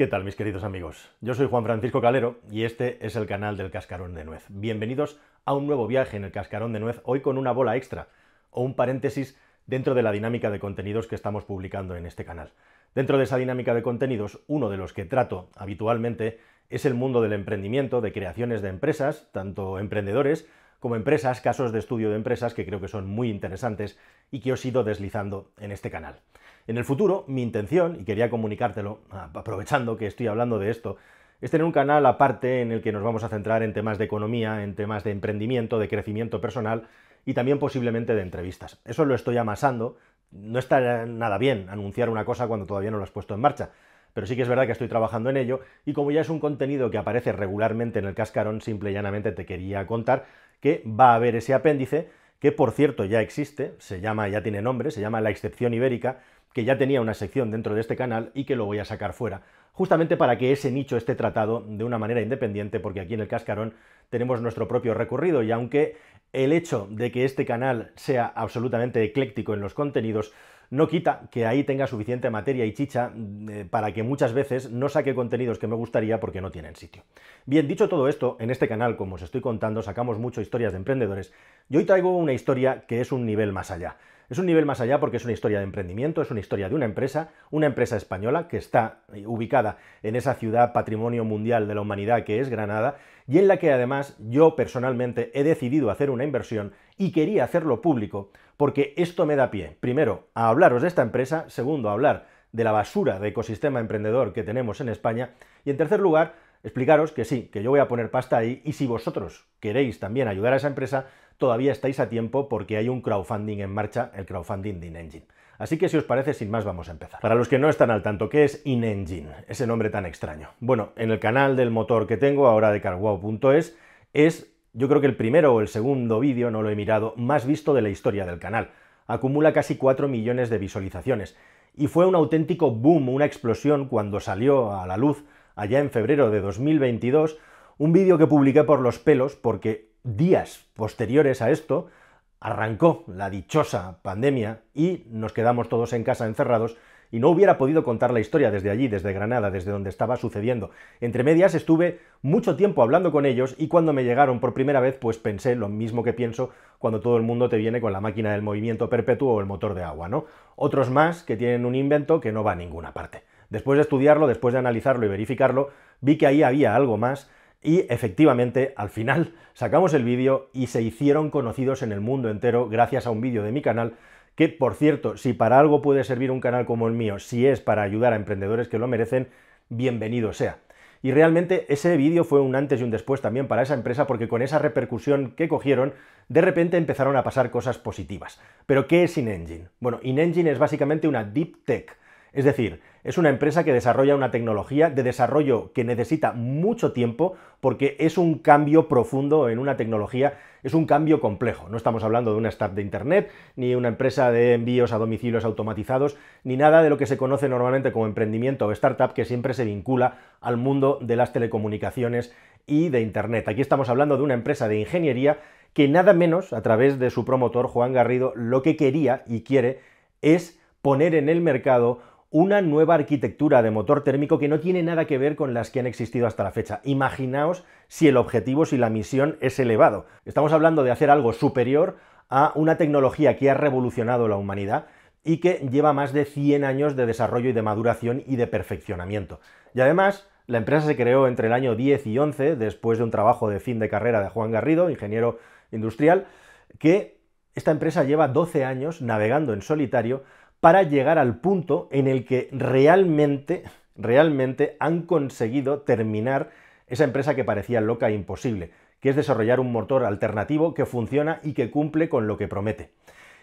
¿Qué tal mis queridos amigos? Yo soy Juan Francisco Calero y este es el canal del cascarón de nuez. Bienvenidos a un nuevo viaje en el cascarón de nuez, hoy con una bola extra o un paréntesis dentro de la dinámica de contenidos que estamos publicando en este canal. Dentro de esa dinámica de contenidos, uno de los que trato habitualmente es el mundo del emprendimiento, de creaciones de empresas, tanto emprendedores como empresas, casos de estudio de empresas que creo que son muy interesantes y que os he ido deslizando en este canal. En el futuro, mi intención, y quería comunicártelo, ah, aprovechando que estoy hablando de esto, es tener un canal aparte en el que nos vamos a centrar en temas de economía, en temas de emprendimiento, de crecimiento personal y también posiblemente de entrevistas. Eso lo estoy amasando. No está nada bien anunciar una cosa cuando todavía no lo has puesto en marcha, pero sí que es verdad que estoy trabajando en ello y como ya es un contenido que aparece regularmente en el cascarón, simple y llanamente te quería contar que va a haber ese apéndice que por cierto ya existe, se llama, ya tiene nombre, se llama La excepción ibérica que ya tenía una sección dentro de este canal y que lo voy a sacar fuera, justamente para que ese nicho esté tratado de una manera independiente, porque aquí en el cascarón tenemos nuestro propio recorrido y aunque el hecho de que este canal sea absolutamente ecléctico en los contenidos, no quita que ahí tenga suficiente materia y chicha eh, para que muchas veces no saque contenidos que me gustaría porque no tienen sitio. Bien, dicho todo esto, en este canal, como os estoy contando, sacamos mucho historias de emprendedores y hoy traigo una historia que es un nivel más allá. Es un nivel más allá porque es una historia de emprendimiento, es una historia de una empresa, una empresa española que está eh, ubicada en esa ciudad patrimonio mundial de la humanidad que es Granada y en la que además yo personalmente he decidido hacer una inversión y quería hacerlo público porque esto me da pie, primero, a hablaros de esta empresa, segundo, a hablar de la basura de ecosistema emprendedor que tenemos en España y en tercer lugar, explicaros que sí, que yo voy a poner pasta ahí y si vosotros queréis también ayudar a esa empresa, todavía estáis a tiempo porque hay un crowdfunding en marcha, el crowdfunding de InEngine. Así que si os parece, sin más vamos a empezar. Para los que no están al tanto, ¿qué es InEngine? Ese nombre tan extraño. Bueno, en el canal del motor que tengo ahora de carwow.es es, yo creo que el primero o el segundo vídeo, no lo he mirado, más visto de la historia del canal. Acumula casi 4 millones de visualizaciones. Y fue un auténtico boom, una explosión cuando salió a la luz allá en febrero de 2022 un vídeo que publiqué por los pelos porque días posteriores a esto, arrancó la dichosa pandemia y nos quedamos todos en casa encerrados y no hubiera podido contar la historia desde allí, desde Granada, desde donde estaba sucediendo. Entre medias estuve mucho tiempo hablando con ellos y cuando me llegaron por primera vez pues pensé lo mismo que pienso cuando todo el mundo te viene con la máquina del movimiento perpetuo o el motor de agua, ¿no? Otros más que tienen un invento que no va a ninguna parte. Después de estudiarlo, después de analizarlo y verificarlo, vi que ahí había algo más y efectivamente, al final sacamos el vídeo y se hicieron conocidos en el mundo entero gracias a un vídeo de mi canal, que por cierto, si para algo puede servir un canal como el mío, si es para ayudar a emprendedores que lo merecen, bienvenido sea. Y realmente ese vídeo fue un antes y un después también para esa empresa porque con esa repercusión que cogieron, de repente empezaron a pasar cosas positivas. Pero ¿qué es InEngine? Bueno, InEngine es básicamente una deep tech es decir, es una empresa que desarrolla una tecnología de desarrollo que necesita mucho tiempo porque es un cambio profundo en una tecnología, es un cambio complejo. No estamos hablando de una startup de Internet, ni una empresa de envíos a domicilios automatizados, ni nada de lo que se conoce normalmente como emprendimiento o startup que siempre se vincula al mundo de las telecomunicaciones y de Internet. Aquí estamos hablando de una empresa de ingeniería que nada menos, a través de su promotor Juan Garrido, lo que quería y quiere es poner en el mercado una nueva arquitectura de motor térmico que no tiene nada que ver con las que han existido hasta la fecha. Imaginaos si el objetivo, si la misión es elevado. Estamos hablando de hacer algo superior a una tecnología que ha revolucionado la humanidad y que lleva más de 100 años de desarrollo y de maduración y de perfeccionamiento. Y además, la empresa se creó entre el año 10 y 11, después de un trabajo de fin de carrera de Juan Garrido, ingeniero industrial, que esta empresa lleva 12 años navegando en solitario para llegar al punto en el que realmente, realmente han conseguido terminar esa empresa que parecía loca e imposible, que es desarrollar un motor alternativo que funciona y que cumple con lo que promete.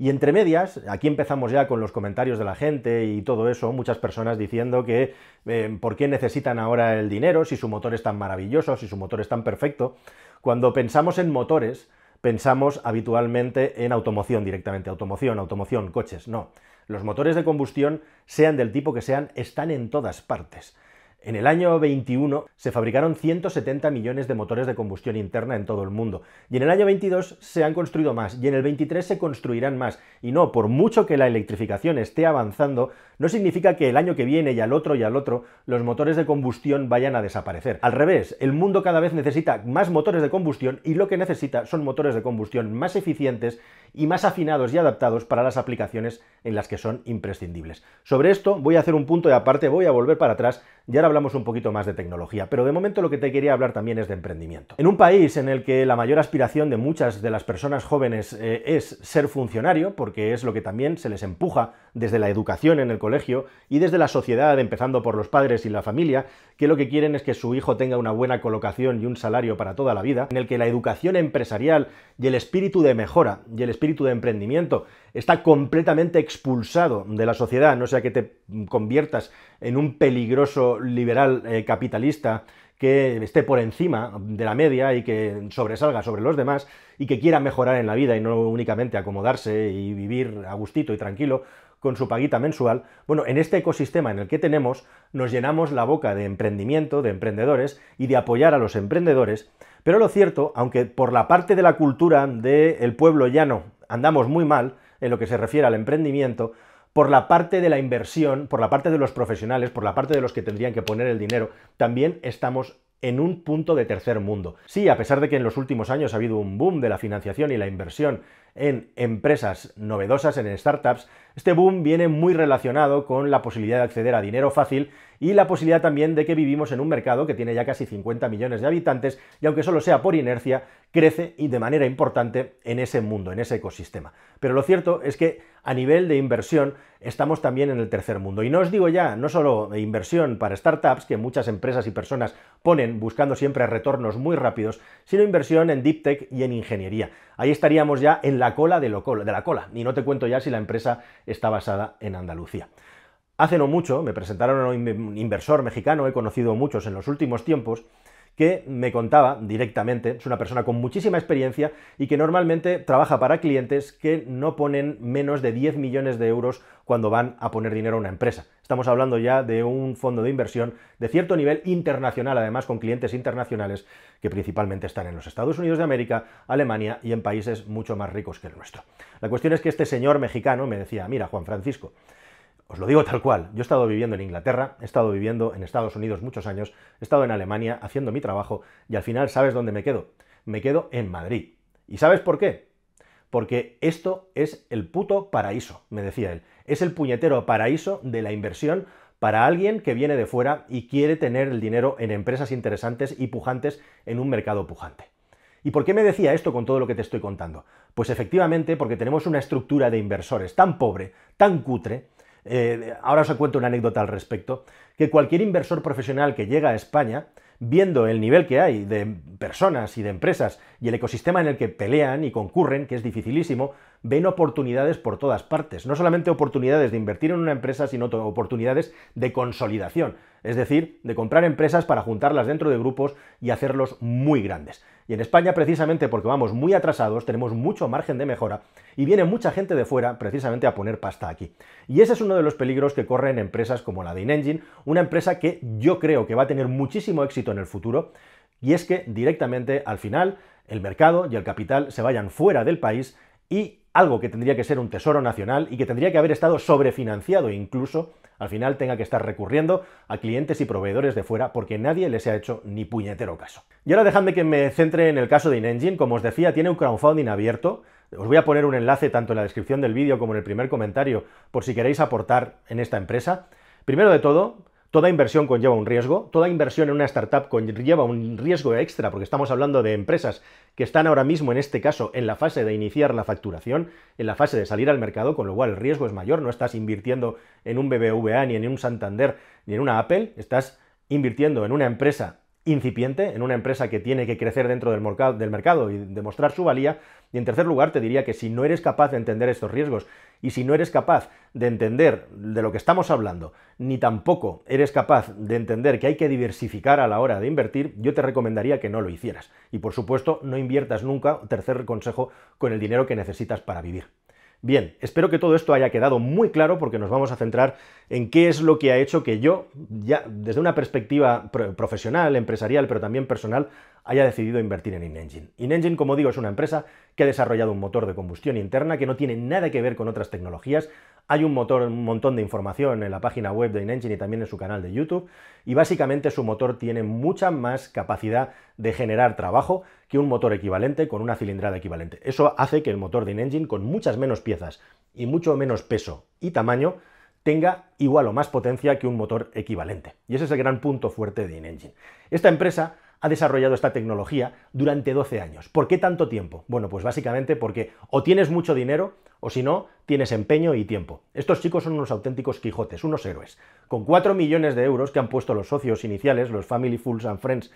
Y entre medias, aquí empezamos ya con los comentarios de la gente y todo eso, muchas personas diciendo que eh, por qué necesitan ahora el dinero si su motor es tan maravilloso, si su motor es tan perfecto. Cuando pensamos en motores, pensamos habitualmente en automoción directamente, automoción, automoción, coches, no. Los motores de combustión, sean del tipo que sean, están en todas partes. En el año 21 se fabricaron 170 millones de motores de combustión interna en todo el mundo, y en el año 22 se han construido más, y en el 23 se construirán más. Y no, por mucho que la electrificación esté avanzando, no significa que el año que viene y al otro y al otro los motores de combustión vayan a desaparecer. Al revés, el mundo cada vez necesita más motores de combustión y lo que necesita son motores de combustión más eficientes y más afinados y adaptados para las aplicaciones en las que son imprescindibles. Sobre esto voy a hacer un punto y aparte voy a volver para atrás y ahora hablamos un poquito más de tecnología, pero de momento lo que te quería hablar también es de emprendimiento. En un país en el que la mayor aspiración de muchas de las personas jóvenes eh, es ser funcionario, porque es lo que también se les empuja desde la educación en el colegio y desde la sociedad, empezando por los padres y la familia, que lo que quieren es que su hijo tenga una buena colocación y un salario para toda la vida, en el que la educación empresarial y el espíritu de mejora y el espíritu de emprendimiento está completamente expulsado de la sociedad, no sea que te conviertas en un peligroso liberal eh, capitalista que esté por encima de la media y que sobresalga sobre los demás y que quiera mejorar en la vida y no únicamente acomodarse y vivir a gustito y tranquilo con su paguita mensual. Bueno, en este ecosistema en el que tenemos nos llenamos la boca de emprendimiento, de emprendedores y de apoyar a los emprendedores, pero lo cierto, aunque por la parte de la cultura del pueblo llano andamos muy mal, en lo que se refiere al emprendimiento, por la parte de la inversión, por la parte de los profesionales, por la parte de los que tendrían que poner el dinero, también estamos en un punto de tercer mundo. Sí, a pesar de que en los últimos años ha habido un boom de la financiación y la inversión en empresas novedosas, en startups, este boom viene muy relacionado con la posibilidad de acceder a dinero fácil y la posibilidad también de que vivimos en un mercado que tiene ya casi 50 millones de habitantes y aunque solo sea por inercia, crece y de manera importante en ese mundo, en ese ecosistema. Pero lo cierto es que a nivel de inversión estamos también en el tercer mundo. Y no os digo ya, no solo inversión para startups, que muchas empresas y personas ponen buscando siempre retornos muy rápidos, sino inversión en deep tech y en ingeniería. Ahí estaríamos ya en la cola de, de la cola. Y no te cuento ya si la empresa está basada en Andalucía. Hace no mucho me presentaron a un inversor mexicano, he conocido muchos en los últimos tiempos, que me contaba directamente, es una persona con muchísima experiencia y que normalmente trabaja para clientes que no ponen menos de 10 millones de euros cuando van a poner dinero a una empresa. Estamos hablando ya de un fondo de inversión de cierto nivel internacional, además con clientes internacionales que principalmente están en los Estados Unidos de América, Alemania y en países mucho más ricos que el nuestro. La cuestión es que este señor mexicano me decía, mira Juan Francisco, os lo digo tal cual, yo he estado viviendo en Inglaterra, he estado viviendo en Estados Unidos muchos años, he estado en Alemania haciendo mi trabajo y al final sabes dónde me quedo. Me quedo en Madrid. ¿Y sabes por qué? Porque esto es el puto paraíso, me decía él. Es el puñetero paraíso de la inversión para alguien que viene de fuera y quiere tener el dinero en empresas interesantes y pujantes en un mercado pujante. ¿Y por qué me decía esto con todo lo que te estoy contando? Pues efectivamente porque tenemos una estructura de inversores tan pobre, tan cutre, eh, ahora os cuento una anécdota al respecto, que cualquier inversor profesional que llega a España, viendo el nivel que hay de personas y de empresas y el ecosistema en el que pelean y concurren, que es dificilísimo, ven oportunidades por todas partes. No solamente oportunidades de invertir en una empresa, sino oportunidades de consolidación. Es decir, de comprar empresas para juntarlas dentro de grupos y hacerlos muy grandes. Y en España, precisamente porque vamos muy atrasados, tenemos mucho margen de mejora y viene mucha gente de fuera precisamente a poner pasta aquí. Y ese es uno de los peligros que corren empresas como la de InEngine, una empresa que yo creo que va a tener muchísimo éxito en el futuro, y es que directamente al final el mercado y el capital se vayan fuera del país y algo que tendría que ser un tesoro nacional y que tendría que haber estado sobrefinanciado incluso, al final tenga que estar recurriendo a clientes y proveedores de fuera porque nadie les ha hecho ni puñetero caso. Y ahora dejadme que me centre en el caso de InEngine. Como os decía, tiene un crowdfunding abierto. Os voy a poner un enlace tanto en la descripción del vídeo como en el primer comentario por si queréis aportar en esta empresa. Primero de todo, Toda inversión conlleva un riesgo, toda inversión en una startup conlleva un riesgo extra, porque estamos hablando de empresas que están ahora mismo, en este caso, en la fase de iniciar la facturación, en la fase de salir al mercado, con lo cual el riesgo es mayor, no estás invirtiendo en un BBVA, ni en un Santander, ni en una Apple, estás invirtiendo en una empresa incipiente en una empresa que tiene que crecer dentro del, mercado y demostrar su valía. Y en tercer lugar, te diría que si no eres capaz de entender estos riesgos y si no eres capaz de entender de lo que estamos hablando, ni tampoco eres capaz de entender que hay que diversificar a la hora de invertir, yo te recomendaría que no lo hicieras. Y por supuesto, no inviertas nunca, tercer consejo, con el dinero que necesitas para vivir. Bien, espero que todo esto haya quedado muy claro porque nos vamos a centrar en qué es lo que ha hecho que yo, ya desde una perspectiva profesional, empresarial, pero también personal, haya decidido invertir en InEngine. InEngine, como digo, es una empresa que ha desarrollado un motor de combustión interna que no tiene nada que ver con otras tecnologías. Hay un, motor, un montón de información en la página web de InEngine y también en su canal de YouTube. Y básicamente su motor tiene mucha más capacidad de generar trabajo que un motor equivalente con una cilindrada equivalente. Eso hace que el motor de InEngine con muchas menos piezas y mucho menos peso y tamaño tenga igual o más potencia que un motor equivalente. Y ese es el gran punto fuerte de InEngine. Esta empresa ha desarrollado esta tecnología durante 12 años. ¿Por qué tanto tiempo? Bueno, pues básicamente porque o tienes mucho dinero o si no, tienes empeño y tiempo. Estos chicos son unos auténticos Quijotes, unos héroes. Con 4 millones de euros que han puesto los socios iniciales, los Family Fools and Friends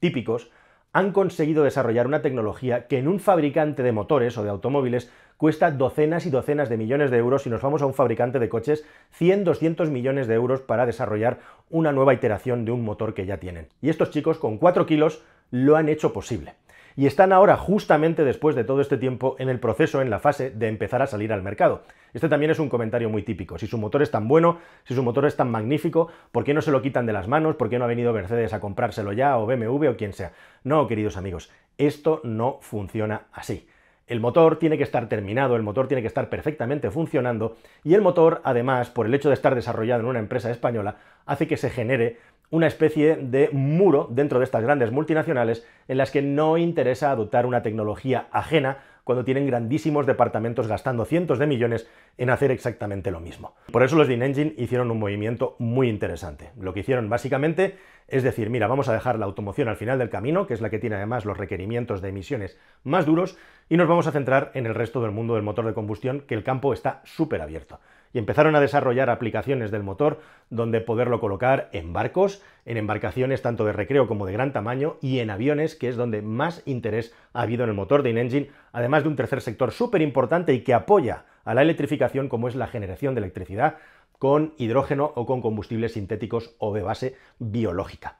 típicos, han conseguido desarrollar una tecnología que en un fabricante de motores o de automóviles cuesta docenas y docenas de millones de euros, si nos vamos a un fabricante de coches, 100, 200 millones de euros para desarrollar una nueva iteración de un motor que ya tienen. Y estos chicos con 4 kilos lo han hecho posible y están ahora justamente después de todo este tiempo en el proceso, en la fase de empezar a salir al mercado. Este también es un comentario muy típico. Si su motor es tan bueno, si su motor es tan magnífico, ¿por qué no se lo quitan de las manos? ¿Por qué no ha venido Mercedes a comprárselo ya o BMW o quien sea? No, queridos amigos, esto no funciona así. El motor tiene que estar terminado, el motor tiene que estar perfectamente funcionando y el motor, además, por el hecho de estar desarrollado en una empresa española, hace que se genere una especie de muro dentro de estas grandes multinacionales en las que no interesa adoptar una tecnología ajena cuando tienen grandísimos departamentos gastando cientos de millones en hacer exactamente lo mismo. Por eso los Dean Engine hicieron un movimiento muy interesante. Lo que hicieron básicamente es decir, mira, vamos a dejar la automoción al final del camino, que es la que tiene además los requerimientos de emisiones más duros, y nos vamos a centrar en el resto del mundo del motor de combustión, que el campo está súper abierto y empezaron a desarrollar aplicaciones del motor donde poderlo colocar en barcos, en embarcaciones tanto de recreo como de gran tamaño y en aviones, que es donde más interés ha habido en el motor de InEngine, además de un tercer sector súper importante y que apoya a la electrificación como es la generación de electricidad con hidrógeno o con combustibles sintéticos o de base biológica.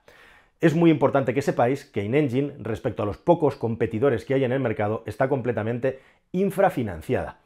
Es muy importante que sepáis que InEngine, respecto a los pocos competidores que hay en el mercado, está completamente infrafinanciada.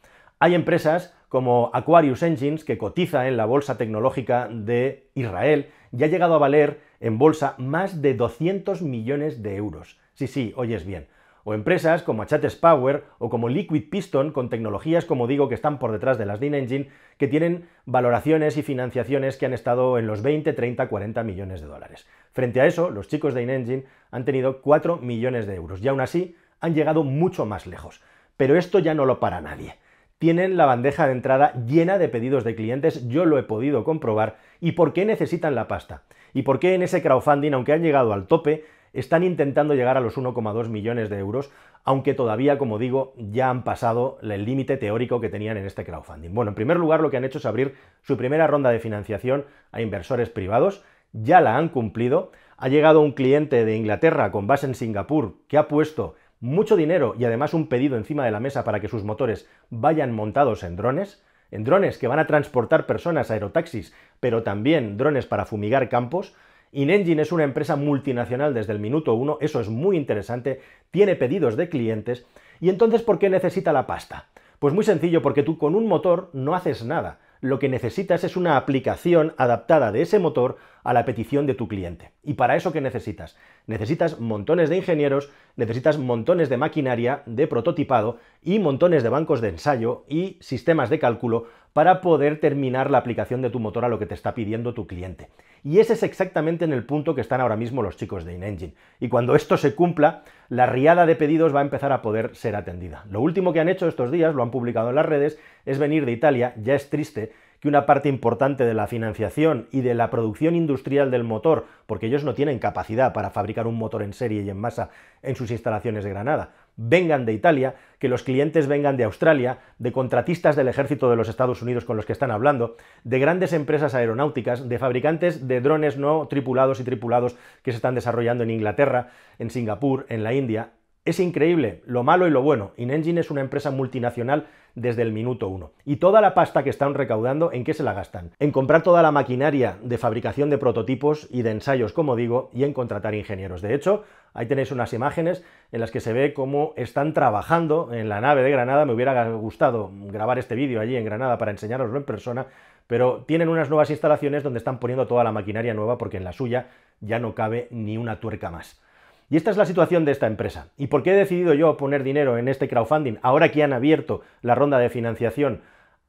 Hay empresas como Aquarius Engines, que cotiza en la Bolsa Tecnológica de Israel y ha llegado a valer en bolsa más de 200 millones de euros. Sí, sí, oyes bien. O empresas como Achates Power o como Liquid Piston, con tecnologías, como digo, que están por detrás de las de Engine, que tienen valoraciones y financiaciones que han estado en los 20, 30, 40 millones de dólares. Frente a eso, los chicos de InEngine han tenido 4 millones de euros y aún así han llegado mucho más lejos. Pero esto ya no lo para nadie tienen la bandeja de entrada llena de pedidos de clientes, yo lo he podido comprobar, y por qué necesitan la pasta. Y por qué en ese crowdfunding, aunque han llegado al tope, están intentando llegar a los 1,2 millones de euros, aunque todavía, como digo, ya han pasado el límite teórico que tenían en este crowdfunding. Bueno, en primer lugar, lo que han hecho es abrir su primera ronda de financiación a inversores privados, ya la han cumplido, ha llegado un cliente de Inglaterra con base en Singapur que ha puesto mucho dinero y además un pedido encima de la mesa para que sus motores vayan montados en drones, en drones que van a transportar personas, aerotaxis, pero también drones para fumigar campos. InEngine es una empresa multinacional desde el minuto uno, eso es muy interesante, tiene pedidos de clientes. ¿Y entonces por qué necesita la pasta? Pues muy sencillo, porque tú con un motor no haces nada lo que necesitas es una aplicación adaptada de ese motor a la petición de tu cliente. ¿Y para eso qué necesitas? Necesitas montones de ingenieros, necesitas montones de maquinaria, de prototipado y montones de bancos de ensayo y sistemas de cálculo para poder terminar la aplicación de tu motor a lo que te está pidiendo tu cliente. Y ese es exactamente en el punto que están ahora mismo los chicos de InEngine. Y cuando esto se cumpla, la riada de pedidos va a empezar a poder ser atendida. Lo último que han hecho estos días, lo han publicado en las redes, es venir de Italia, ya es triste que una parte importante de la financiación y de la producción industrial del motor, porque ellos no tienen capacidad para fabricar un motor en serie y en masa en sus instalaciones de Granada, vengan de Italia, que los clientes vengan de Australia, de contratistas del ejército de los Estados Unidos con los que están hablando, de grandes empresas aeronáuticas, de fabricantes de drones no tripulados y tripulados que se están desarrollando en Inglaterra, en Singapur, en la India, es increíble lo malo y lo bueno. InEngine es una empresa multinacional desde el minuto uno. ¿Y toda la pasta que están recaudando, en qué se la gastan? En comprar toda la maquinaria de fabricación de prototipos y de ensayos, como digo, y en contratar ingenieros. De hecho, ahí tenéis unas imágenes en las que se ve cómo están trabajando en la nave de Granada. Me hubiera gustado grabar este vídeo allí en Granada para enseñároslo en persona, pero tienen unas nuevas instalaciones donde están poniendo toda la maquinaria nueva porque en la suya ya no cabe ni una tuerca más. Y esta es la situación de esta empresa. ¿Y por qué he decidido yo poner dinero en este crowdfunding ahora que han abierto la ronda de financiación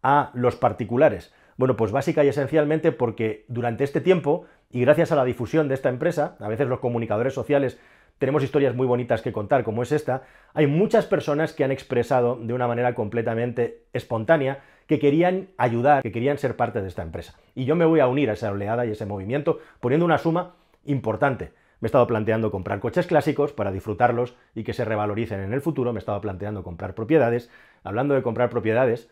a los particulares? Bueno, pues básica y esencialmente porque durante este tiempo, y gracias a la difusión de esta empresa, a veces los comunicadores sociales tenemos historias muy bonitas que contar, como es esta, hay muchas personas que han expresado de una manera completamente espontánea que querían ayudar, que querían ser parte de esta empresa. Y yo me voy a unir a esa oleada y ese movimiento poniendo una suma importante. Me he estado planteando comprar coches clásicos para disfrutarlos y que se revaloricen en el futuro. Me he estado planteando comprar propiedades. Hablando de comprar propiedades,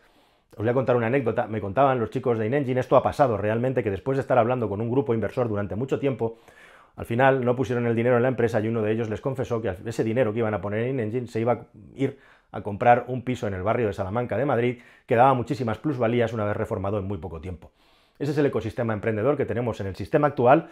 os voy a contar una anécdota. Me contaban los chicos de InEngine, esto ha pasado realmente, que después de estar hablando con un grupo inversor durante mucho tiempo, al final no pusieron el dinero en la empresa y uno de ellos les confesó que ese dinero que iban a poner en Inengine se iba a ir a comprar un piso en el barrio de Salamanca de Madrid que daba muchísimas plusvalías una vez reformado en muy poco tiempo. Ese es el ecosistema emprendedor que tenemos en el sistema actual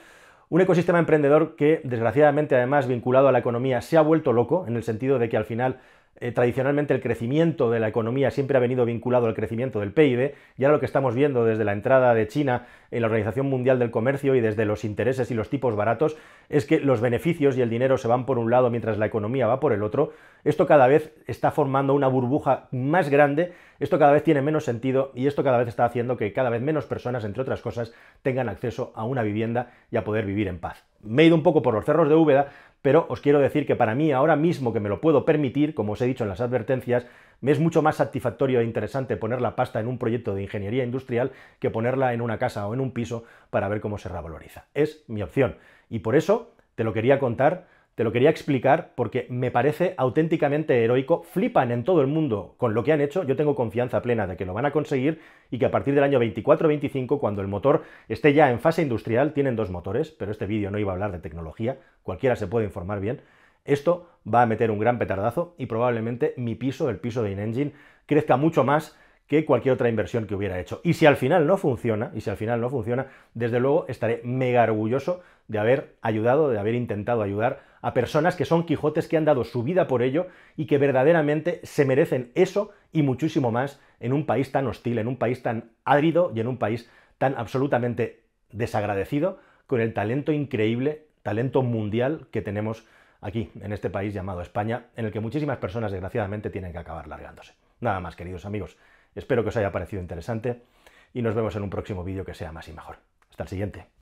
un ecosistema emprendedor que, desgraciadamente, además vinculado a la economía, se ha vuelto loco, en el sentido de que al final eh, tradicionalmente el crecimiento de la economía siempre ha venido vinculado al crecimiento del PIB, y ahora lo que estamos viendo desde la entrada de China en la Organización Mundial del Comercio y desde los intereses y los tipos baratos es que los beneficios y el dinero se van por un lado mientras la economía va por el otro. Esto cada vez está formando una burbuja más grande, esto cada vez tiene menos sentido y esto cada vez está haciendo que cada vez menos personas, entre otras cosas, tengan acceso a una vivienda y a poder vivir en paz. Me he ido un poco por los cerros de Úbeda, pero os quiero decir que para mí ahora mismo que me lo puedo permitir, como os he dicho en las advertencias, me es mucho más satisfactorio e interesante poner la pasta en un proyecto de ingeniería industrial que ponerla en una casa o en un piso para ver cómo se revaloriza. Es mi opción. Y por eso te lo quería contar te lo quería explicar porque me parece auténticamente heroico. Flipan en todo el mundo con lo que han hecho. Yo tengo confianza plena de que lo van a conseguir y que a partir del año 24-25, cuando el motor esté ya en fase industrial, tienen dos motores, pero este vídeo no iba a hablar de tecnología, cualquiera se puede informar bien. Esto va a meter un gran petardazo y probablemente mi piso, el piso de InEngine, crezca mucho más que cualquier otra inversión que hubiera hecho. Y si al final no funciona, y si al final no funciona, desde luego estaré mega orgulloso de haber ayudado, de haber intentado ayudar a personas que son Quijotes que han dado su vida por ello y que verdaderamente se merecen eso y muchísimo más en un país tan hostil, en un país tan árido y en un país tan absolutamente desagradecido con el talento increíble, talento mundial que tenemos aquí, en este país llamado España, en el que muchísimas personas desgraciadamente tienen que acabar largándose. Nada más, queridos amigos. Espero que os haya parecido interesante y nos vemos en un próximo vídeo que sea más y mejor. Hasta el siguiente.